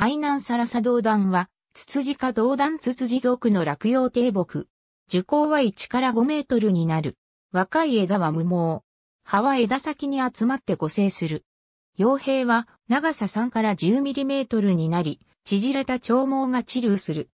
海南サラサ道団は、ツツジ科道団ツツジ属の落葉低木。樹高は1から5メートルになる。若い枝は無毛。葉は枝先に集まって固生する。傭兵は長さ3から10ミリメートルになり、縮れた長毛が治療する。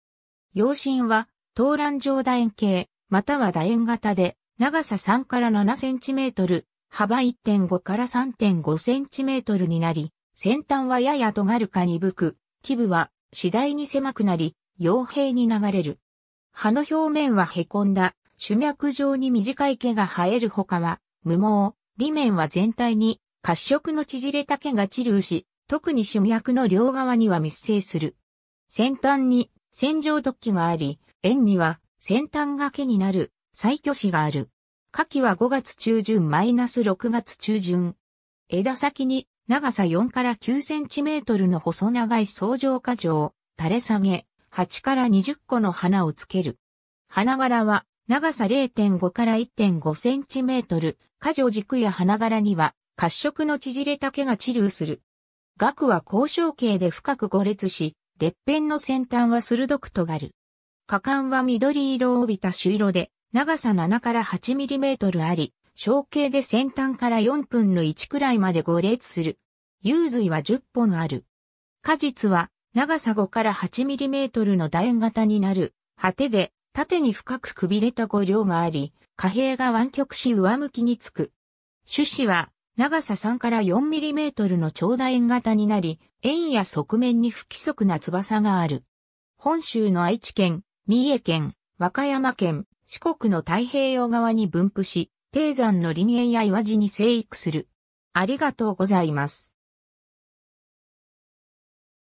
陽心は、東乱状楕円形、または楕円型で、長さ3から7センチメートル、幅1.5から3.5センチメートルになり、先端はやや尖るか鈍く、基部は次第に狭くなり、傭兵に流れる。葉の表面は凹んだ、主脈状に短い毛が生えるほかは、無毛、裏面は全体に褐色の縮れた毛が散るし、特に主脈の両側には密生する。先端に線状突起があり、円には先端が毛になる再挙子がある。夏季は5月中旬マイナス -6 月中旬。枝先に長さ4から9センチメートルの細長い相乗花状、垂れ下げ、8から20個の花をつける。花柄は長さ0.5から1.5センチメートル、花状軸や花柄には褐色の縮れ丈が治流する。額は交渉形で深く5列し、裂片の先端は鋭く尖る。果敢は緑色を帯びた朱色で、長さ7から8ミリメートルあり、小径で先端から4分の1くらいまで5列する。有髄は10本ある。果実は長さ5から8ミリメートルの楕円型になる、果てで縦に深くくびれた5両があり、貨幣が湾曲し上向きにつく。種子は長さ3から4ミリメートルの長楕円型になり、円や側面に不規則な翼がある。本州の愛知県、三重県、和歌山県、四国の太平洋側に分布し、低山の林園や岩地に生育する。ありがとうございます。